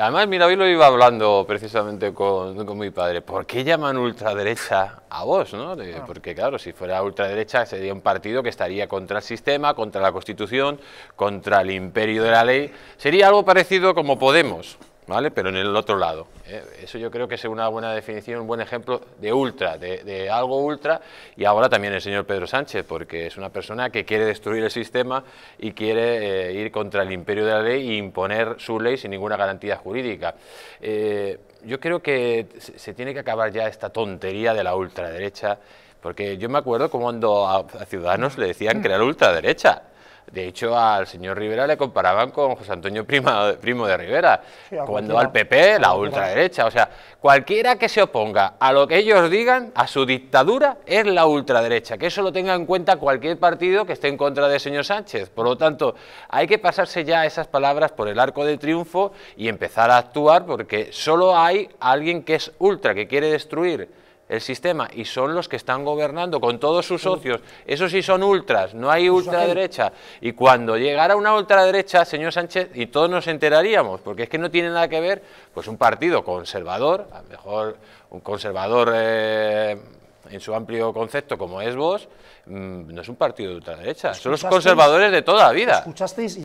además, mira, hoy lo iba hablando precisamente con, mi padre. ¿Por qué llaman ultraderecha a vos? Porque, claro, si fuera ultraderecha sería un partido que estaría contra el sistema, contra la Constitución, contra el imperio de la ley. Sería algo parecido como Podemos. ¿vale? Pero en el otro lado. ¿eh? Eso yo creo que es una buena definición, un buen ejemplo de ultra, de, algo ultra, y ahora también el señor Pedro Sánchez, porque es una persona que quiere destruir el sistema y quiere eh, ir contra el imperio de la ley e imponer su ley sin ninguna garantía jurídica. Eh, yo creo que se tiene que acabar ya esta tontería de la ultraderecha, porque yo me acuerdo como cuando a, Ciudadanos le decían que era ultraderecha de hecho, al señor Rivera le comparaban con José Antonio Primo de Rivera, cuando al PP, la ultraderecha. O sea, cualquiera que se oponga a lo que ellos digan, a su dictadura, es la ultraderecha. Que eso lo tenga en cuenta cualquier partido que esté en contra del señor Sánchez. Por lo tanto, hay que pasarse ya esas palabras por el arco del triunfo y empezar a actuar porque solo hay alguien que es ultra, que quiere destruir el sistema y son los que están gobernando con todos sus socios. Eso sí son ultras, no hay ultraderecha. Y cuando llegara una ultraderecha, señor Sánchez, y todos nos enteraríamos, porque es que no tiene nada que ver, pues un partido conservador, a lo mejor un conservador eh, en su amplio concepto como es vos, mm, no es un partido de ultraderecha, son los conservadores de toda la vida.